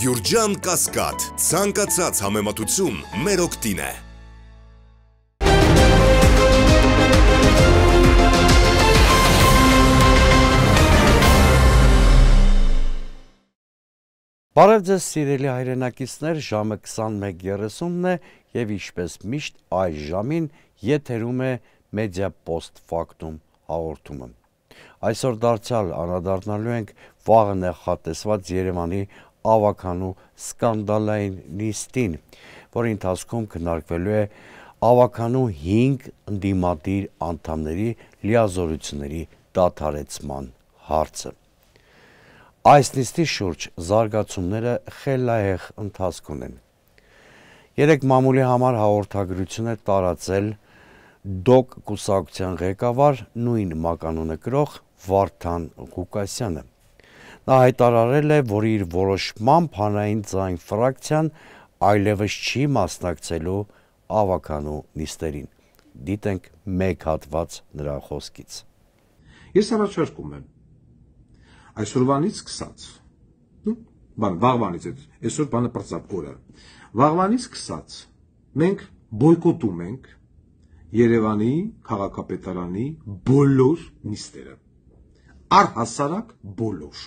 Գյուրջան կասկատ, ծանկացած համեմատություն մեր ոգտին է։ Բարև ձեզ սիրելի հայրենակիցներ, ժամը 21:30-ն է եւ ինչպես միշտ այս ժամին եթերում է մեդիա պոստ ֆակտում հաղորդումը։ Այսօր դարձյալ անդրադառնալու ենք վաղը նախատեսված Երևանի ավականու սկանդալային նիստին, որի ընթացքում քննարկվելու է ավականու 5 ընդդիմադիր անդամների լիազորությունների դադարեցման հարցը։ Այս նիստի շուրջ զարգացումները խելահեղ ընթացք ունեն։ Երեք մամուլի համար հաղորդագրություն է տարածել դոկ կուսակցության ղեկավար նույն մականունը գրող Վարդան Ղուկասյանը։ Նա հայտարարել է, որ իր որոշմամբ հանրային ձայն ֆրակցիան այլևս չի մասնակցելու ավականու նիստերին։ Դիտենք մեկ հատված նրա խոսքից։ Ես առաջարկում եմ այսօրվանից սկսած բան վաղվանից այդ այսօր բանը պրծապ գորը վաղվանից սկսած մենք բոյկոտում ենք Երևանի քաղաքապետարանի բոլոր նիստերը առհասարակ բոլոր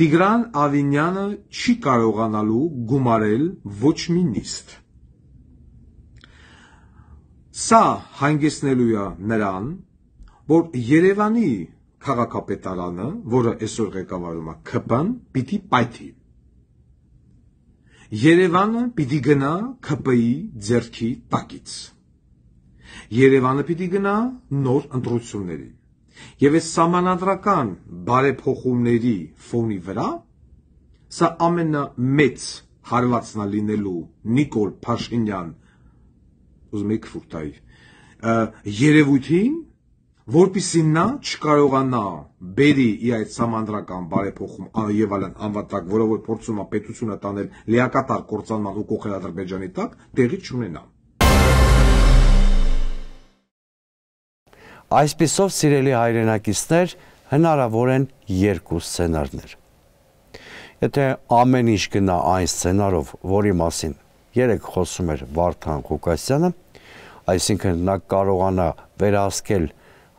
Տիգրան Ավինյանը չի կարողանալու գումարել ոչ մի նիստ։ Սա հանգեցնելու է նրան, որ Երևանի քաղաքապետարանը, որը այսօր ղեկավարում է ԿՊ-ն, պիտի պայթի։ Երևանը պիտի գնա ԿՊ-ի ձեռքի տակից։ Երևանը պիտի գնա նոր ընտրությունների։ Եվ այս համանadrական բարեփոխումների ֆոնի վրա սա ամենամեծ հարվածն է լինելու Նիկոլ Փաշինյան ուզում եք ֆուտայ երևույթին, որpիսի նա չկարողանա բերի իր այդ համանդրական բարեփոխում եւ այլն անվտակ, որը որ փորձում է պետությունը տանել լիակատար կործանման ու կողեր Ադրբեջանի տակ, տեղի չունենա։ Այսպիսով սիրելի հայրենակիցներ հնարավոր են երկու սցենարներ։ Եթե ամեն ինչ գնա այն սցենարով, որի մասին երեք խոսում էր Վարդան Ղուկասյանը, այսինքն նա կարողանա վերահսկել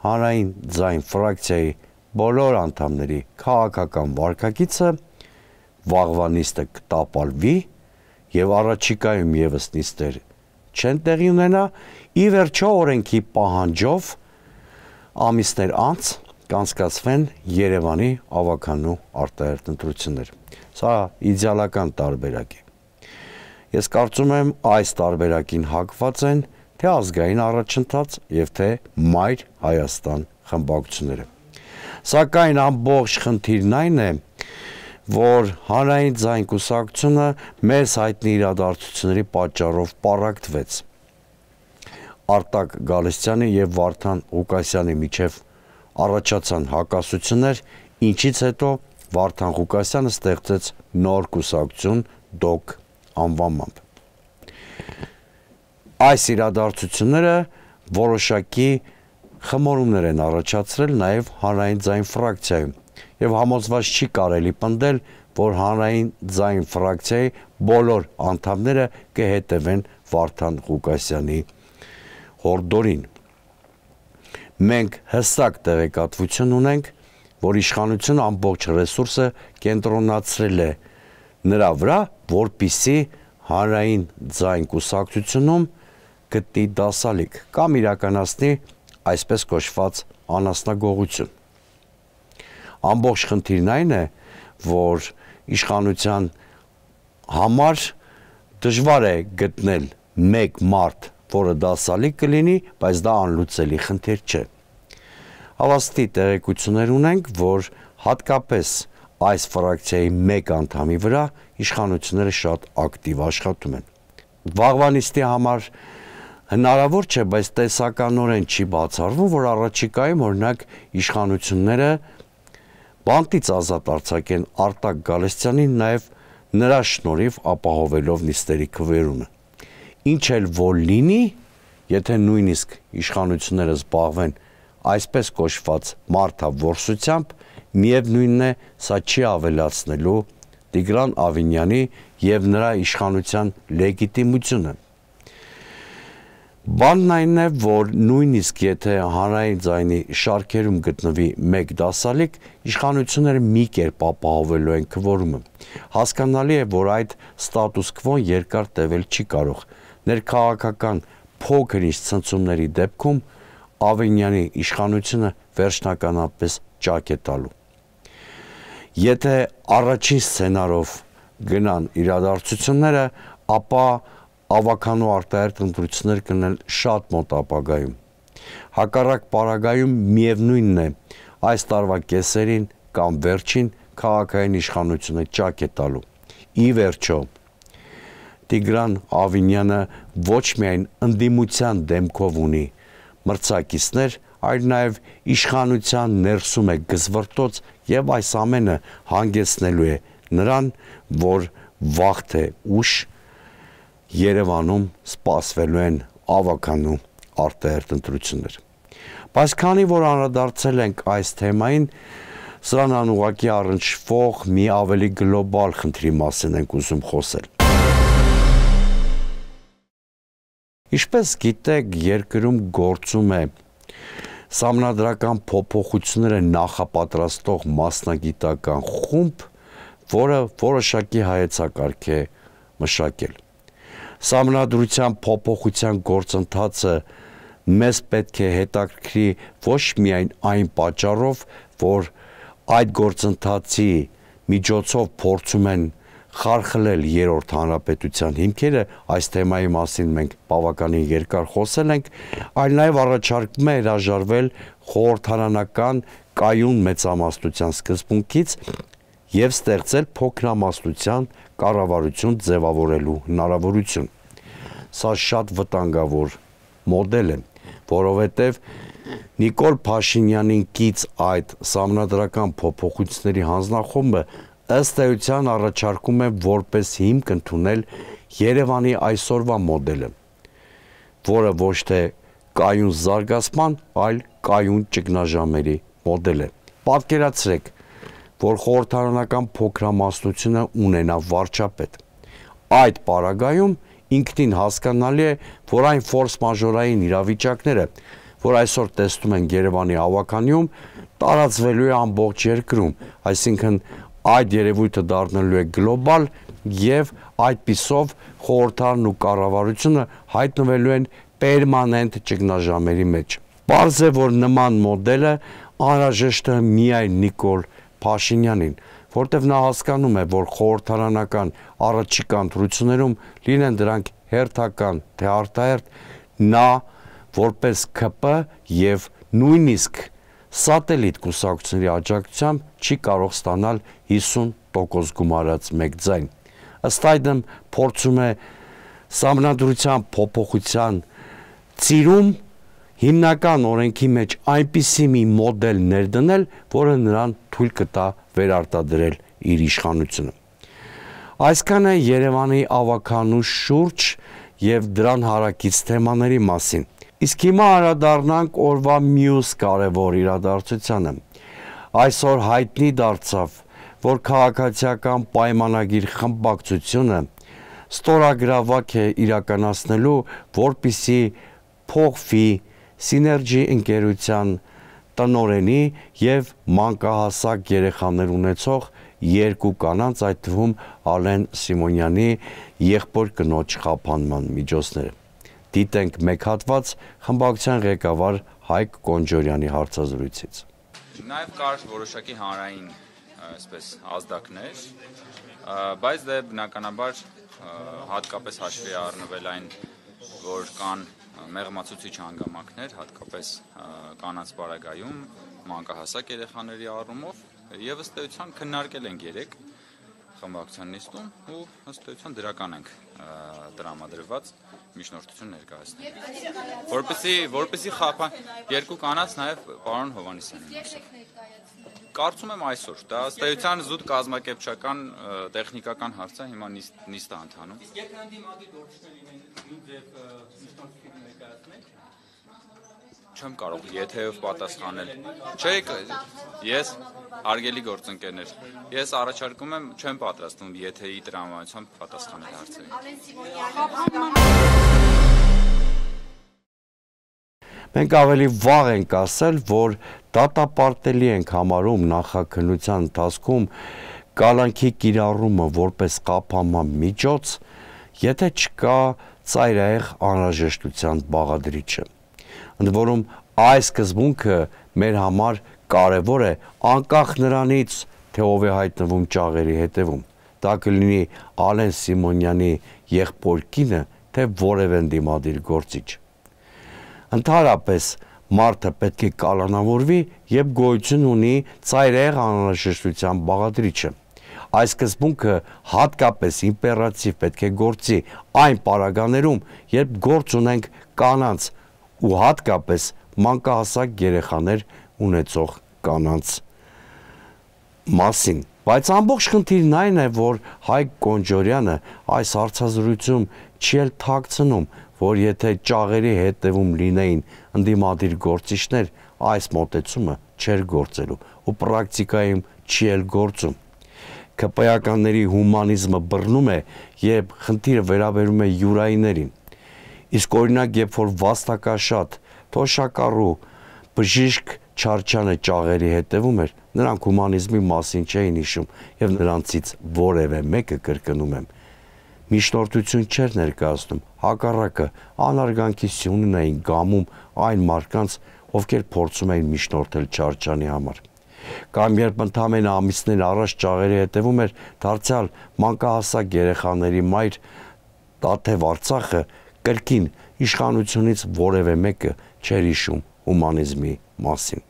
հանրային ձայն ֆրակցիայի բոլոր անդամների քաղաքական վարկագիծը, վաղվա նիստը կտապալվի եւ առաջիկայում եւս նիստեր չեն տեղի ունենա, ի վերջո օրենքի պահանջով ամիսներ անց կանցկացվեն Երևանի ավականու արտահերտ ընտրություններ։ Սա իդեալական տարբերակ է։ Ես կարծում եմ այս տարբերակին հակված են թե ազգային առաջընթաց եւ թե Մայր Հայաստան խմբակցությունները։ Սակայն ամբողջ խնդիրն այն է, որ հանրային ձայն կուսակցությունը մեզ հայտնի իրադարձությունների պատճառով պարակտվեց Արտակ Գալստյանի եւ Վարդան Ղուկասյանի միջև առաջացան հակասություններ, ինչից հետո Վարդան Ղուկասյանը ստեղծեց նոր կուսակցություն ԴՈԿ անվանմամբ։ Այս իրադարձությունները որոշակի խմորումներ են առաջացրել նաև հանրային ձայն ֆրակցիայում եւ համոզված չի կարելի պնդել, որ հանրային ձայն ֆրակցիայի բոլոր անդամները կհետևեն Վարդան Ղուկասյանի հորդորին։ Մենք հստակ տեղեկատվություն ունենք, որ իշխանություն ամբողջ ռեսուրսը կենտրոնացրել է նրա վրա, որպիսի հանրային ձայն կուսակցությունում գտնի դասալիկ կամ իրականացնի այսպես կոչված անասնագողություն։ Ամբողջ խնդիրն այն է, որ իշխանության համար դժվար է գտնել մեկ մարդ որը դասալի կլինի, բայց դա անլուծելի խնդիր չէ։ Հավաստի տեղեկություններ ունենք, որ հատկապես այս ֆրակցիայի մեկ անդամի վրա իշխանությունները շատ ակտիվ աշխատում են։ Վաղվանիստի համար հնարավոր չէ, բայց տեսականորեն չի բացառվում, որ առաջիկայում օրինակ իշխանությունները բանտից ազատ արձակեն Արտակ Գալստյանին նաև նրա շնորհիվ ապահովելով նիստերի քվերումը ինչ էլ որ լինի, եթե նույնիսկ իշխանությունները զբաղվեն այսպես կոչված մարդա ворսությամբ, միևնույնն է, սա չի ավելացնելու Տիգրան Ավինյանի եւ նրա իշխանության լեգիտիմությունը։ Բանն այն է, որ նույնիսկ եթե հանրային ձայնի շարքերում գտնվի մեկ դասալիկ, իշխանությունները մի կերպ ապահովելու են քվորումը։ Հասկանալի է, որ այդ ստատուս քվոն երկար տևել չի կարող, ներքաղաքական փոքրինչ ցնցումների դեպքում Ավինյանի իշխանությունը վերջնականապես ճակ է տալու։ Եթե առաջին սցենարով գնան իրադարձությունները, ապա ավականու արտահերտ ընտրություններ կնել շատ մոտ ապագայում։ Հակառակ պարագայում միևնույնն է, այս տարվա կեսերին կամ վերջին քաղաքային իշխանությունը ճակ է տալու։ Ի վերջո, Տիգրան Ավինյանը ոչ միայն ընդդիմության դեմքով ունի մրցակիցներ, այլ նաև իշխանության ներսում է գզվրտոց եւ այս ամենը հանգեցնելու է նրան, որ վաղ թե ուշ Երևանում սպասվելու են ավականու արտահերտ ընտրություններ։ Բայց քանի որ անդրադարձել ենք այս թեմային, սրան անուղակի առնչվող մի ավելի գլոբալ խնդրի մասին ենք ուզում խոսել։ Ինչպես գիտեք, երկրում գործում է Սամնադրական փոփոխությունները նախապատրաստող մասնագիտական խումբ, որը որոշակի հայեցակարգ է մշակել։ Սամնադրության փոփոխության գործընթացը մեզ պետք է հետաքրքրի ոչ միայն այն պատճառով, որ այդ գործընթացի միջոցով փորձում են խարխլել երրորդ հանրապետության հիմքերը, այս թեմայի մասին մենք բավականին երկար խոսել ենք, այլ նաև առաջարկում է հրաժարվել խորհրդարանական կայուն մեծամասնության սկզբունքից եւ ստեղծել փոքրամասնության կառավարություն ձևավորելու հնարավորություն։ Սա շատ վտանգավոր մոդել է, որովհետև Նիկոլ Փաշինյանին կից այդ համանդրական փոփոխությունների հանձնախումբը ըստ էության առաջարկում է որպես հիմք ընդունել Երևանի այսօրվա մոդելը, որը ոչ թե կայուն զարգացման, այլ կայուն ճգնաժամերի մոդել է։ Պատկերացրեք, որ խորհրդարանական փոքրամասնությունը ունենա վարչապետ։ Այդ պարագայում ինքնին հասկանալի է, որ այն ֆորս մաժորային իրավիճակները, որ այսօր տեսնում են Երևանի ավականիում, տարածվելու է ամբողջ երկրում, այսինքն այդ երևույթը դառնալու է գլոբալ եւ այդ պիսով խորհրդանն ու կառավարությունը հայտնվելու են պերմանենտ ճգնաժամերի մեջ։ Պարզ է, որ նման մոդելը անհրաժեշտ է միայն Նիկոլ Փաշինյանին, որտեղ նա հասկանում է, որ խորհրդարանական առաջիկա ընտրություններում լինեն դրանք հերթական թե արտահերթ նա որպես ԿՊ եւ նույնիսկ սատելիտ կուսակցությունների աջակցությամբ չի կարող ստանալ 50% գումարած մեկ ձայն։ Ըստ այդմ փորձում է սամնադրության փոփոխության ծիրում հիմնական օրենքի մեջ այնպիսի մի մոդել ներդնել, որը նրան թույլ կտա վերարտադրել իր իշխանությունը։ Այսքան է Երևանի ավականու շուրջ եւ դրան հարակից թեմաների մասին։ Իսկ հիմա անդառնանք օրվա մյուս կարևոր իրադարձությանը։ Այսօր հայտնի դարձավ, որ քաղաքացիական պայմանագիր խմբակցությունը ստորագրավակ է իրականացնելու, որպիսի փոխվի սիներգի ընկերության տնորենի եւ մանկահասակ երեխաներ ունեցող երկու կանանց այդ թվում Ալեն Սիմոնյանի եղբոր կնոջ խափանման միջոցները դիտենք մեկ հատված խմբակցության ղեկավար Հայկ Կոնջորյանի հարցազրույցից։ Նաև կար որոշակի հանրային այսպես ազդակներ, բայց դե բնականաբար հատկապես հաշվի առնվել այն, որ կան մեղմացուցիչ հանգամանքներ, հատկապես կանանց բարագայում, մանկահասակ երեխաների առումով, եւ ըստ էության քննարկել ենք երեք խմբակցության նիստում ու ըստ էության դրական ենք տրամադրված միջնորդություն ներկայացնել։ Որպեսի որպեսի խափան երկու կանանց նաև պարոն Հովանեսյանին ասել։ Կարծում եմ այսօր դա ստեյության զուտ կազմակերպչական տեխնիկական հարցը հիմա նիստա ընթանում։ Իսկ եթե ընդդիմադիր գործիչներ լինեն նույն ձև միջնորդություն ներկայացնեն, չեմ կարող եթեև պատասխանել։ Չեք ես արգելի գործընկերներ, ես առաջարկում եմ չեմ պատրաստվում եթեի տրամայությամբ պատասխանել հարցերին։ Մենք ավելի վաղ ենք ասել, որ դատապարտելի ենք համարում նախաքնության ընթացքում կալանքի կիրառումը որպես կապահման միջոց, եթե չկա ծայրահեղ անհրաժեշտության բաղադրիչը ընդ որում այս սկզբունքը մեր համար կարևոր է անկախ նրանից, թե ով է հայտնվում ճաղերի հետևում։ Դա կլինի Ալեն Սիմոնյանի եղբոր կինը, թե որևէ դիմադիր գործիչ։ Ընդհանրապես մարդը պետք է կալանավորվի, երբ գոյություն ունի ծայրեղ անհրաժեշտության բաղադրիչը։ Այս սկզբունքը հատկապես իմպերատիվ պետք է գործի այն պարագաներում, երբ գործ ունենք կանանց ու հատկապես մանկահասակ երեխաներ ունեցող կանանց մասին։ Բայց ամբողջ խնդիրն այն է, որ Հայկ Կոնջորյանը այս հարցազրույցում չի էլ թաքցնում, որ եթե ճաղերի հետևում լինեին ընդդիմադիր գործիչներ, այս մոտեցումը չէր գործելու ու պրակտիկայում չի էլ գործում։ ԿՊ-ականների հումանիզմը բռնում է, երբ խնդիրը վերաբերում է յուրայիներին Իսկ օրինակ, երբ որ վաստակաշատ թոշակառու բժիշկ Չարչյանը ճաղերի հետևում էր, նրանք հումանիզմի մասին չէին հիշում եւ նրանցից որևէ մեկը կրկնում եմ միջնորդություն չէր ներկայացնում հակառակը անարգանքի սյունն էին գամում այն մարդկանց ովքեր փորձում էին միջնորդել Չարչյանի համար կամ երբ ընդամենը ամիսներ առաջ ճաղերի հետևում էր դարձյալ մանկահասակ երեխաների մայր Տաթև Արցախը կրկին իշխանությունից որևէ մեկը չեր հիշում հումանիզմի մասին։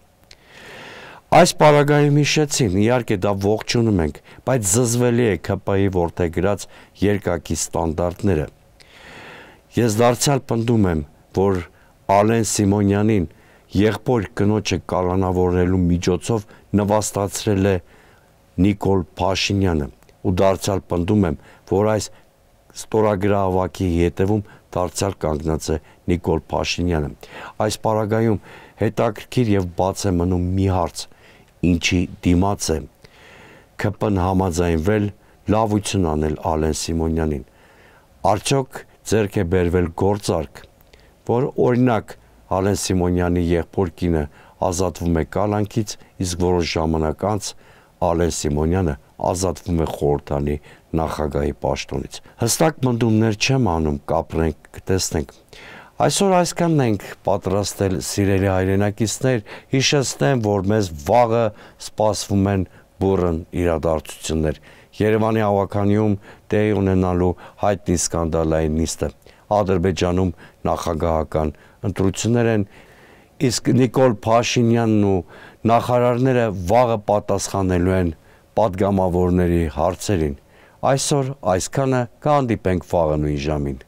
Այս պարագայում հիշեցին, իհարկե դա ողջունում ենք, բայց զզվելի է ԿՊ-ի ворթեգրած երկակի ստանդարտները։ Ես դարձյալ պնդում եմ, որ Ալեն Սիմոնյանին եղբոր կնոջը կալանավորելու միջոցով նվաստացրել է Նիկոլ Փաշինյանը ու դարձյալ պնդում եմ, որ այս ստորագրահավաքի հետևում դարձյալ կանգնած է Նիկոլ Փաշինյանը։ Այս պարագայում հետաքրքիր եւ բաց է մնում մի հարց. ինչի դիմաց է ԿՊ-ն համաձայնվել լավություն անել Ալեն Սիմոնյանին։ Արդյոք ձերք է բերվել գործարք, որ օրինակ Ալեն Սիմոնյանի եղբոր կինը ազատվում է կալանքից, իսկ որոշ ժամանակ անց Ալեն Սիմոնյանը ազատվում է խորհրդանի նախագահի պաշտոնից։ Հստակ մտումներ չեմ անում, կապրենք, կտեսնենք։ Այսօր այսքանն ենք պատրաստել սիրելի հայրենակիցներ, հիշեցնեմ, որ մեզ վաղը սպասվում են բուրըն իրադարձություններ։ Երևանի ավականիում տեղի ունենալու հայտնի սկանդալային նիստը։ Ադրբեջանում նախագահական ընտրություններ են, իսկ Նիկոլ Փաշինյանն ու նախարարները վաղը պատասխանելու են падգամավորների հարցերին։ Այսօր այսքանը կհանդիպենք վաղը նույն ժամին։